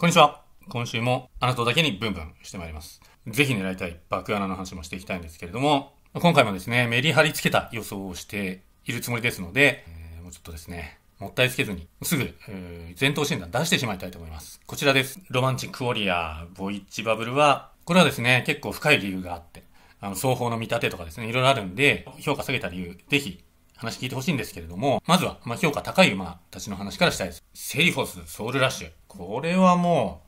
こんにちは。今週もあなただけにブンブンしてまいります。ぜひ狙いたい爆穴の話もしていきたいんですけれども、今回もですね、メリハリつけた予想をしているつもりですので、えー、もうちょっとですね、もったいつけずに、すぐ、えー、前頭診断出してしまいたいと思います。こちらです。ロマンチックウォリアー、ボイッチバブルは、これはですね、結構深い理由があって、あの、双方の見立てとかですね、いろいろあるんで、評価下げた理由、ぜひ話聞いてほしいんですけれども、まずは、まあ、評価高い馬たちの話からしたいです。セリフォス、ソウルラッシュ、これはも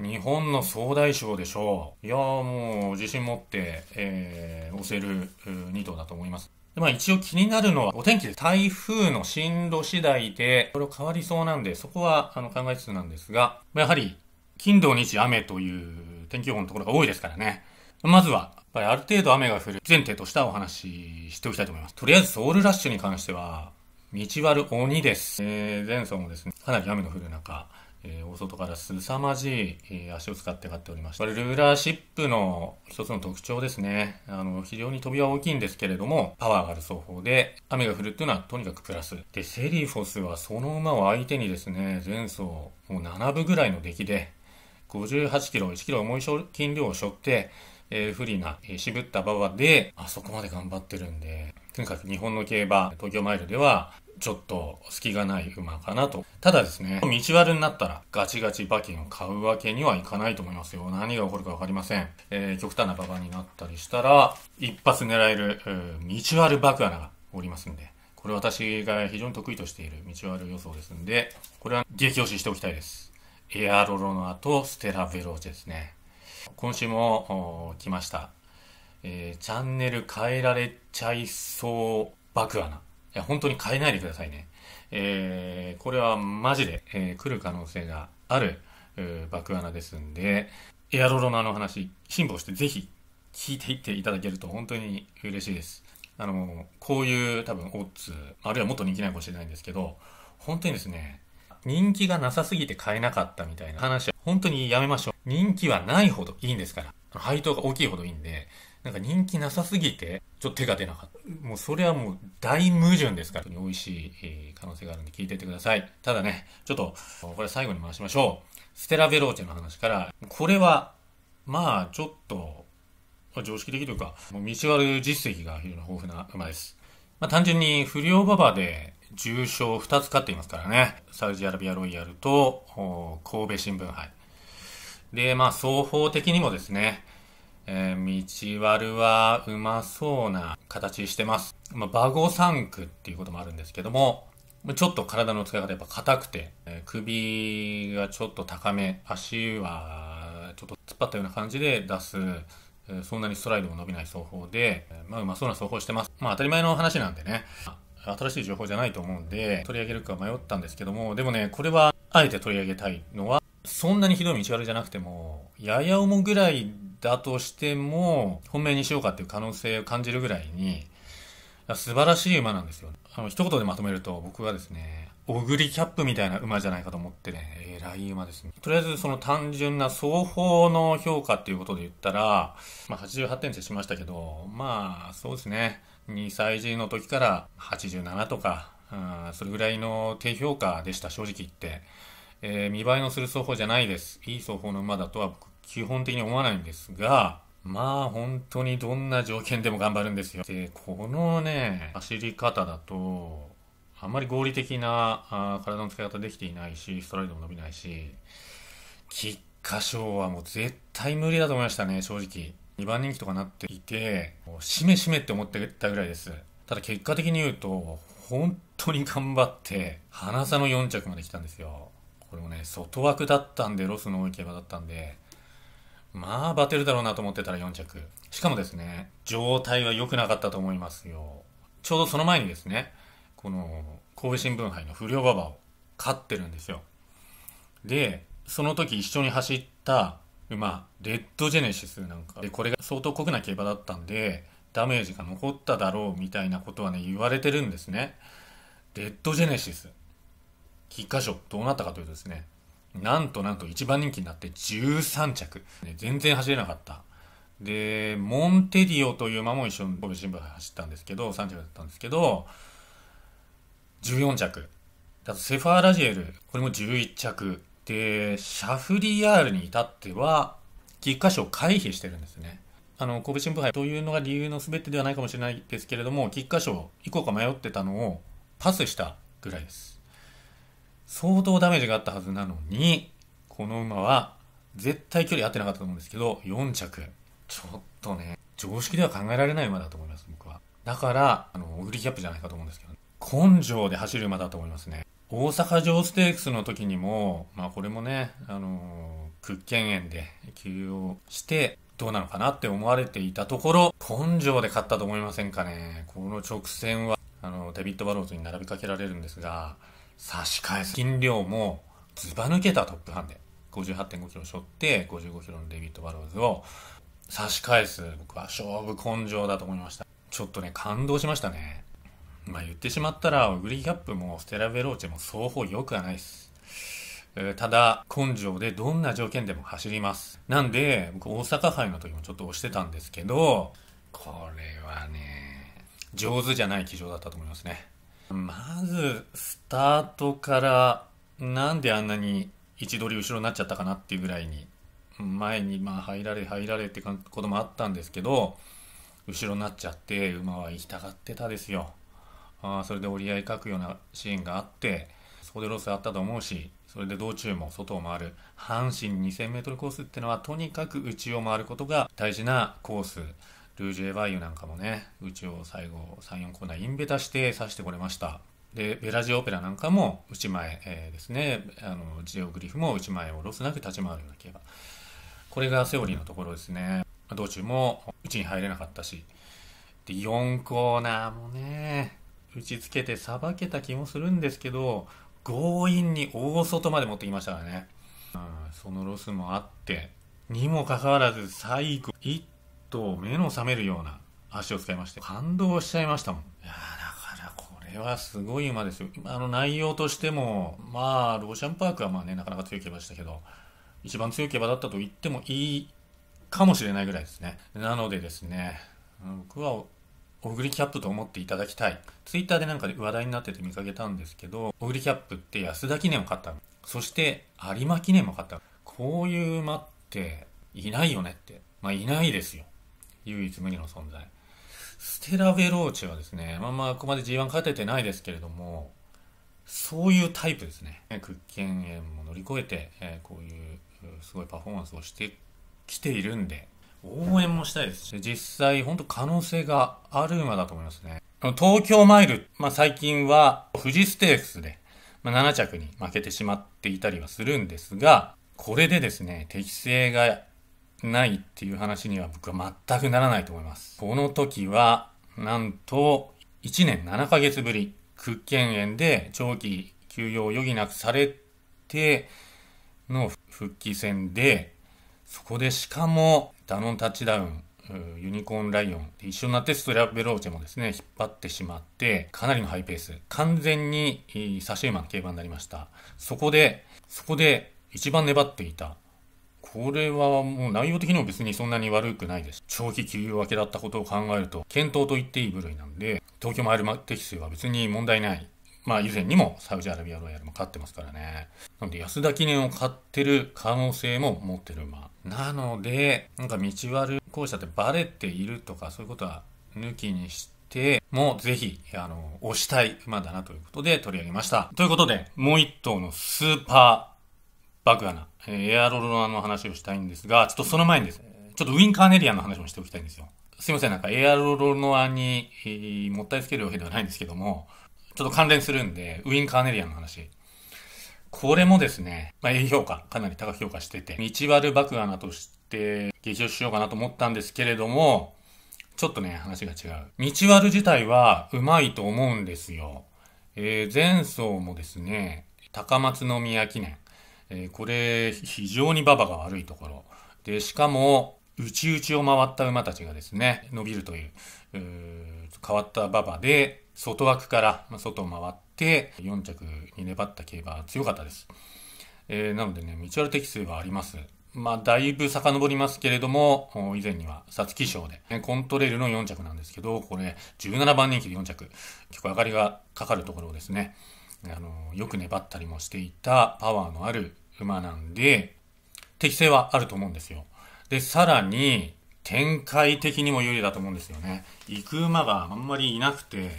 う、日本の総大賞でしょう。いやーもう、自信持って、えー、押せる2頭だと思います。まあ一応気になるのはお天気です。台風の進路次第で、これ変わりそうなんで、そこはあの考えつつなんですが、やはり、金土日雨という天気予報のところが多いですからね。まずは、やっぱりある程度雨が降る前提としたお話しておきたいと思います。とりあえずソウルラッシュに関しては、道割る鬼です。えー、前走もですね、かなり雨の降る中、えー、外から凄まじい、えー、足を使って買っておりました。これルーラーシップの一つの特徴ですね。あの、非常に飛びは大きいんですけれども、パワーがある走法で、雨が降るっていうのはとにかくプラス。で、セリフォスはその馬を相手にですね、前走もう7分ぐらいの出来で、58キロ、1キロ重い金量を背負って、えー、不利な、えー、渋った馬場で、あそこまで頑張ってるんで、とにかく日本の競馬、東京マイルでは、ちょっと隙がない馬かなと。ただですね、道悪になったらガチガチ馬券を買うわけにはいかないと思いますよ。何が起こるかわかりません。えー、極端な馬場になったりしたら、一発狙える、えュ道悪爆穴がおりますんで、これ私が非常に得意としている道悪予想ですんで、これは激推ししておきたいです。エアロロの後、ステラベローチェですね。今週も来ました。えー、チャンネル変えられちゃいそう爆穴。いや、本当に変えないでくださいね。えー、これはマジで、えー、来る可能性がある、えー、爆穴ですんで、エアロロナの話、辛抱してぜひ聞いていっていただけると本当に嬉しいです。あの、こういう多分オッズ、あるいはもっと人気ないかもしれないんですけど、本当にですね、人気がなさすぎて買えなかったみたいな話は本当にやめましょう。人気はないほどいいんですから。配当が大きいほどいいんで、なんか人気なさすぎて、ちょっと手が出なかった。もうそれはもう大矛盾ですから、美味しい可能性があるんで聞いてってください。ただね、ちょっと、これ最後に回しましょう。ステラベローチェの話から、これは、まあちょっと、常識的というか、もう道悪実績が非常に豊富な馬です。まあ単純に不良馬場で重賞2つ勝っていますからね。サウジアラビアロイヤルと神戸新聞杯。で、まあ双方的にもですね、えー、道悪はうまそうな形してます。まあ、バゴサンクっていうこともあるんですけども、ちょっと体の使い方やっぱ硬くて、えー、首がちょっと高め、足はちょっと突っ張ったような感じで出す、えー、そんなにストライドも伸びない奏法で、えー、まあうまそうな奏法してます。まあ当たり前の話なんでね、新しい情報じゃないと思うんで、取り上げるか迷ったんですけども、でもね、これはあえて取り上げたいのは、そんなにひどい道悪じゃなくても、やや重ぐらいだとしても、本命にしようかっていう可能性を感じるぐらいに、素晴らしい馬なんですよ。あの、一言でまとめると、僕はですね、オグリキャップみたいな馬じゃないかと思ってね、えらい馬ですね。とりあえずその単純な双方の評価っていうことで言ったら、まあ88点ってしましたけど、まあそうですね、2歳児の時から87とか、うん、それぐらいの低評価でした、正直言って。えー、見栄えのする双方じゃないです。いい双方の馬だとは僕基本的に思わないんですが、まあ本当にどんな条件でも頑張るんですよ。で、このね、走り方だと、あんまり合理的なあ体の使い方できていないし、ストライドも伸びないし、喫下症賞はもう絶対無理だと思いましたね、正直。2番人気とかなっていて、もうしめしめって思ってたぐらいです。ただ結果的に言うと、本当に頑張って、花差の4着まで来たんですよ。これもね、外枠だったんで、ロスの多い競馬だったんで、まあ、バテるだろうなと思ってたら4着。しかもですね、状態は良くなかったと思いますよ。ちょうどその前にですね、この、神戸新聞杯の不良馬場を勝ってるんですよ。で、その時一緒に走った馬、レッドジェネシスなんかで、これが相当酷な競馬だったんで、ダメージが残っただろうみたいなことはね、言われてるんですね。レッドジェネシス。菊花賞、どうなったかというとですね、なんとなんと一番人気になって13着。ね、全然走れなかった。で、モンテディオという馬も一緒に神戸新聞走ったんですけど、3着だったんですけど、14着。あとセファーラジエル、これも11着。で、シャフリヤールに至っては、菊花賞回避してるんですね。あの、神戸新聞杯というのが理由の全てではないかもしれないですけれども、菊花賞行こうか迷ってたのをパスしたぐらいです。相当ダメージがあったはずなのに、この馬は絶対距離合ってなかったと思うんですけど、4着。ちょっとね、常識では考えられない馬だと思います、僕は。だから、あの、オグリキャップじゃないかと思うんですけど、根性で走る馬だと思いますね。大阪城ステークスの時にも、まあこれもね、あのー、屈腱炎で休養して、どうなのかなって思われていたところ、根性で勝ったと思いませんかね。この直線は、あの、デビッド・バローズに並びかけられるんですが、差し返す金量もずば抜けたトップハンデ58.5キロ背負って55キロのデビッド・バローズを差し返す僕は勝負根性だと思いましたちょっとね感動しましたねまあ言ってしまったらグリーキャップもステラ・ベローチェも双方良くはないですただ根性でどんな条件でも走りますなんで僕大阪杯の時もちょっと押してたんですけどこれはね上手じゃない騎乗だったと思いますねまずスタートからなんであんなに位置取り後ろになっちゃったかなっていうぐらいに前にまあ入られ入られってこともあったんですけど後ろになっちゃって馬は行きたがってたですよあそれで折り合い書くようなシーンがあってそこでロスあったと思うしそれで道中も外を回る阪神 2000m コースってのはとにかく内を回ることが大事なコースルージュ・エヴァイユなんかもね、うちを最後3、4コーナーインベタして指してこれました。で、ベラジオペラなんかもち前、えー、ですね、あのジオグリフもち前をロスなく立ち回るような競馬。これがセオリーのところですね。道中もうちに入れなかったし、で、4コーナーもね、打ちつけてさばけた気もするんですけど、強引に大外まで持ってきましたからね。うん、そのロスもあって、にもかかわらず最後、一と目の覚めるような足を使いまして、感動しちゃいましたもん。いやだからこれはすごい馬ですよ。あの内容としても、まあ、ローシャンパークはまあね、なかなか強い競馬でしたけど、一番強い競馬だったと言ってもいいかもしれないぐらいですね。なのでですね、僕はオグリキャップと思っていただきたい。ツイッターでなんかで話題になってて見かけたんですけど、オグリキャップって安田記念を買ったの。そして有馬記念も買ったの。こういう馬っていないよねって。まあいないですよ。唯一無二の存在。ステラ・ベローチェはですね、まあまあ、ここまで G1 勝ててないですけれども、そういうタイプですね。屈権炎も乗り越えて、えこういうすごいパフォーマンスをしてきているんで、応援もしたいですし、実際本当可能性がある馬だと思いますね。東京マイル、まあ、最近は富士ステークスで、まあ、7着に負けてしまっていたりはするんですが、これでですね、適性がないっていう話には僕は全くならないと思います。この時は、なんと、1年7ヶ月ぶり、屈腱炎で長期休養を余儀なくされての復帰戦で、そこでしかも、ダノンタッチダウン、ユニコーンライオン、一緒になってストラベローチェもですね、引っ張ってしまって、かなりのハイペース、完全にサシエマの競馬になりました。そこで、そこで一番粘っていたこれはもう内容的にも別にそんなに悪くないです。長期休業明けだったことを考えると、検討と言っていい部類なんで、東京マイル適正は別に問題ない。まあ以前にもサウジアラビアロイヤルも勝ってますからね。なので安田記念を買ってる可能性も持ってる馬。なので、なんか道悪校舎ってバレているとかそういうことは抜きにして、て、もうぜひ、あの、押したい馬だなということで取り上げました。ということで、もう一頭のスーパーバグアナ。えエアロロルのあの話をしたいんですが、ちょっとその前にですね、ちょっとウィン・カーネリアンの話もしておきたいんですよ。すいません、なんかエアロロルの案に、えー、もったいつけるわけではないんですけども、ちょっと関連するんで、ウィン・カーネリアンの話。これもですね、まあ、A 評価、かなり高く評価してて、道悪爆穴として劇場しようかなと思ったんですけれども、ちょっとね、話が違う。道悪自体はうまいと思うんですよ。えー、前走もですね、高松宮記念。えー、これ、非常に馬場が悪いところ。で、しかも、内々を回った馬たちがですね、伸びるという、う変わった馬場で、外枠から、ま外を回って、4着に粘った競馬は強かったです。えー、なのでね、道ル適性はあります。まあ、だいぶ遡りますけれども、以前には、皐月賞で、コントレールの4着なんですけど、これ、17番人気で4着、結構上がりがかかるところですね。あの、よく粘ったりもしていたパワーのある馬なんで、適性はあると思うんですよ。で、さらに、展開的にも有利だと思うんですよね。行く馬があんまりいなくて、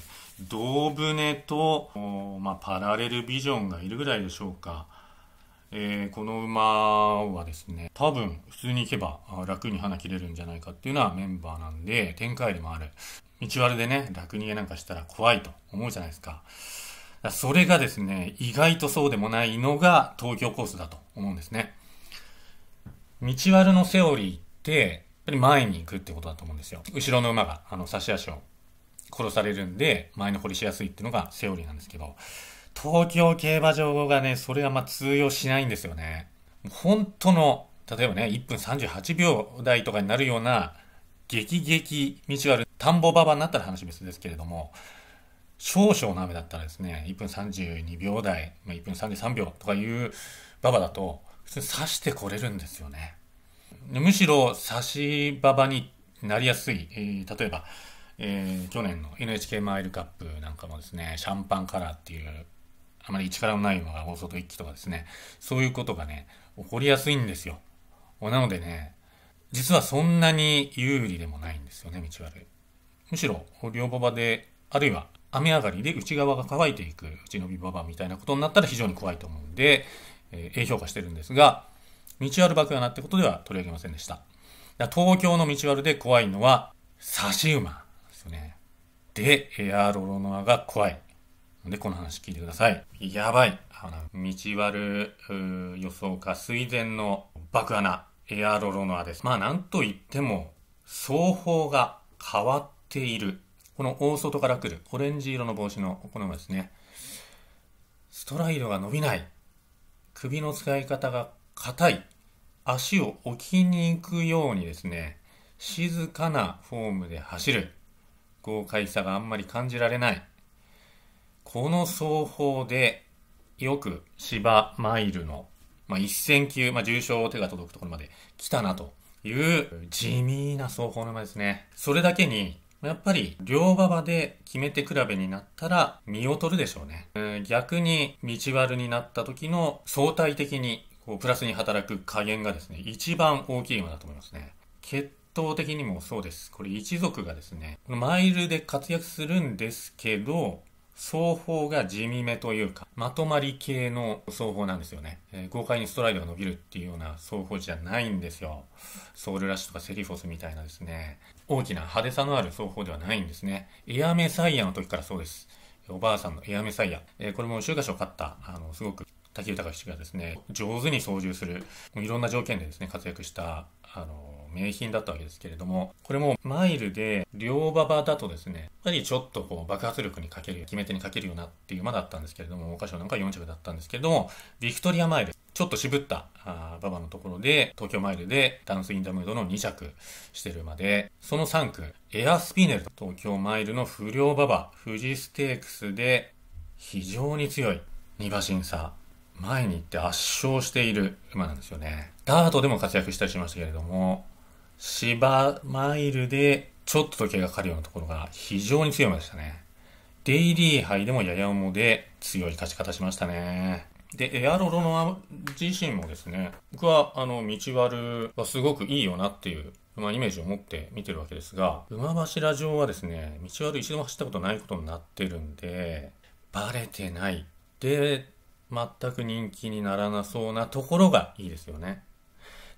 胴舟と、まあ、パラレルビジョンがいるぐらいでしょうか。えー、この馬はですね、多分普通に行けば楽に花切れるんじゃないかっていうのはメンバーなんで、展開でもある。道割れでね、楽逃げなんかしたら怖いと思うじゃないですか。それがですね、意外とそうでもないのが東京コースだと思うんですね。道割のセオリーって、やっぱり前に行くってことだと思うんですよ。後ろの馬が、あの、差し足を殺されるんで、前の掘りしやすいっていうのがセオリーなんですけど、東京競馬場がね、それはま通用しないんですよね。本当の、例えばね、1分38秒台とかになるような、激激道割る、田んぼ馬場になったら話別ですけれども、少々の雨だったらですね、1分32秒台、ま1分33秒とかいう馬場だと、普通に刺してこれるんですよね。むしろ刺し馬場になりやすい、えー、例えば、えー、去年の NHK マイルカップなんかもですね、シャンパンカラーっていう、あまり力のない馬が大外1機とかですね、そういうことがね、起こりやすいんですよ。なのでね、実はそんなに有利でもないんですよね、道悪い。むしろ、両馬場で、あるいは雨上がりで内側が乾いていくうちのビババみたいなことになったら非常に怖いと思うんで、えー、評価してるんですが、道ある爆穴ってことでは取り上げませんでした。東京の道悪で怖いのは、刺馬ですよね。で、エアロロノアが怖い。で、この話聞いてください。やばい。あの、道悪予想家水前の爆穴、エアロロノアです。まあ、なんといっても、双方が変わっている。この大外から来るオレンジ色の帽子のこの馬ですね。ストライドが伸びない。首の使い方が硬い。足を置きに行くようにですね、静かなフォームで走る。豪快さがあんまり感じられない。この走法で、よく芝マイルの、まあ、1000球、まあ、重症手が届くところまで来たなという地味な走法の馬ですね。それだけに、やっぱり両馬場で決めて比べになったら身を取るでしょうね。うん逆に道悪になった時の相対的にこうプラスに働く加減がですね、一番大きい馬だと思いますね。決闘的にもそうです。これ一族がですね、マイルで活躍するんですけど、奏法が地味めというか、まとまり系の奏法なんですよね。えー、豪快にストライドが伸びるっていうような奏法じゃないんですよ。ソウルラッシュとかセリフォスみたいなですね、大きな派手さのある奏法ではないんですね。エアメサイヤの時からそうです。おばあさんのエアメサイヤ。えー、これも週刊誌を買った、あの、すごく竹豊氏がですね、上手に操縦する、いろんな条件でですね、活躍した、あの、名品だったわけですけれども、これもマイルで両馬場だとですね、やっぱりちょっとこう爆発力にかける、決め手にかけるようなっていう馬だったんですけれども、桜花賞なんか4着だったんですけれども、ビクトリアマイル、ちょっと渋った馬場のところで、東京マイルでダンスインダムードの2着してる馬で、その3区、エアスピネル、東京マイルの不良馬場、富士ステークスで非常に強い2馬身差。前に行って圧勝している馬なんですよね。ダートでも活躍したりしましたけれども、芝マイルでちょっと時計がかかるようなところが非常に強い馬でしたね。デイリー杯でもやや重で強い勝ち方しましたね。で、エアロロの自身もですね、僕はあの、道割はすごくいいよなっていう、まあ、イメージを持って見てるわけですが、馬柱上はですね、道割一度も走ったことないことになってるんで、バレてない。で、全く人気にならなそうなところがいいですよね。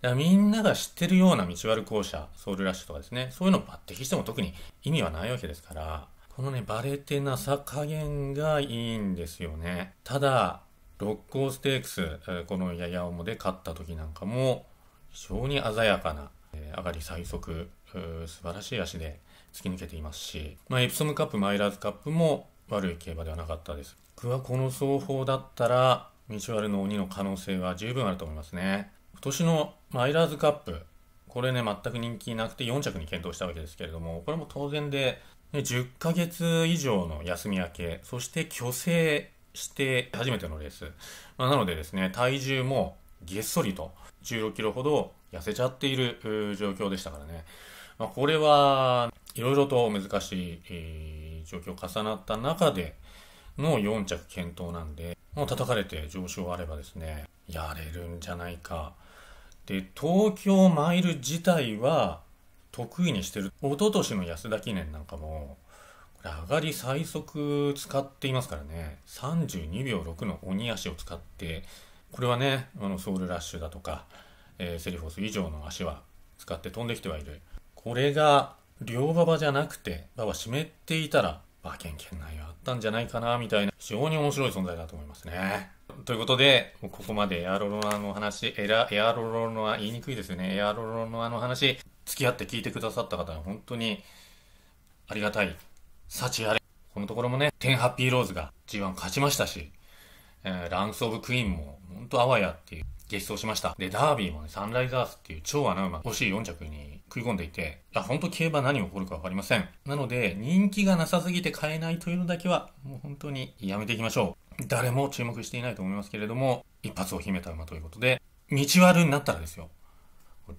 だみんなが知ってるような道悪校舎、ソウルラッシュとかですね、そういうのを抜擢しても特に意味はないわけですから、このね、バレてなさ加減がいいんですよね。ただ、六甲ステークス、この八重重で勝った時なんかも、非常に鮮やかな、上がり最速、素晴らしい足で突き抜けていますし、まあ、エプソムカップ、マイラーズカップも悪い競馬ではなかったです。僕はこの双方だったら、道悪の鬼の可能性は十分あると思いますね。今年のマイラーズカップ、これね、全く人気なくて4着に検討したわけですけれども、これも当然で、ね、10ヶ月以上の休み明け、そして虚勢して初めてのレース。まあ、なのでですね、体重もげっそりと16キロほど痩せちゃっている状況でしたからね。まあ、これはいろいろと難しい、状況重なった中での4着検討なんで、もう叩かれて上昇あればですね、やれるんじゃないか。で東京マイル自体は得意にしてる一昨年の安田記念なんかもこれ上がり最速使っていますからね32秒6の鬼足を使ってこれはねあのソウルラッシュだとか、えー、セリフォス以上の足は使って飛んできてはいるこれが両馬場じゃなくて馬場湿っていたら馬券圏内はあったんじゃないかなみたいな非常に面白い存在だと思いますね。ということで、ここまでエアロロノアの話、エラエアロロノア、言いにくいですよね。エアロロノアの話、付き合って聞いてくださった方は本当にありがたい。幸あれ。このところもね、10ハッピーローズが G1 勝ちましたし、えー、ランスオブクイーンも本当あわやっていう激走しました。で、ダービーもね、サンライザースっていう超穴馬、欲しい4着に食い込んでいて、いや、本当競馬何起こるか分かりません。なので、人気がなさすぎて買えないというのだけは、もう本当にやめていきましょう。誰も注目していないと思いますけれども、一発を秘めた馬ということで、道悪になったらですよ。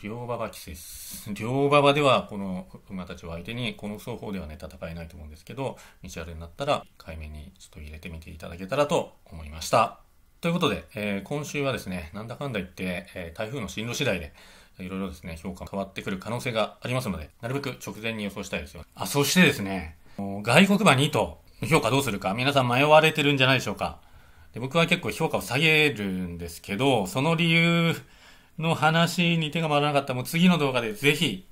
両馬場騎す。両馬場ではこの馬たちを相手にこの双方ではね戦えないと思うんですけど道悪になったら海面にちょっと入れてみていただけたらと思いましたということで、えー、今週はですねなんだかんだ言って、えー、台風の進路次第でいろいろですね評価変わってくる可能性がありますのでなるべく直前に予想したいですよあそしてですね外国馬2と評価どうするか、皆さん迷われてるんじゃないでしょうか。で僕は結構評価を下げるんですけど、その理由の話に手が回らなかったら、もう次の動画でぜひ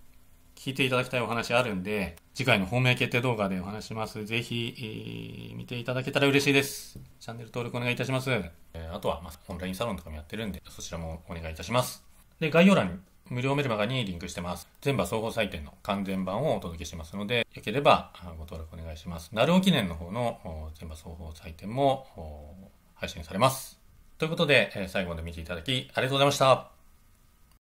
聞いていただきたいお話あるんで、次回の本命決定動画でお話します。ぜひ、見ていただけたら嬉しいです。チャンネル登録お願いいたします。えあとは、まあ、オンラインサロンとかもやってるんで、そちらもお願いいたします。で、概要欄に無料メルマガにリンクしてます。全場総合採点の完全版をお届けしますので、よければご登録お願いします。なるお記念の方の全場総合採点も配信されます。ということで、最後まで見ていただきありがとうございました。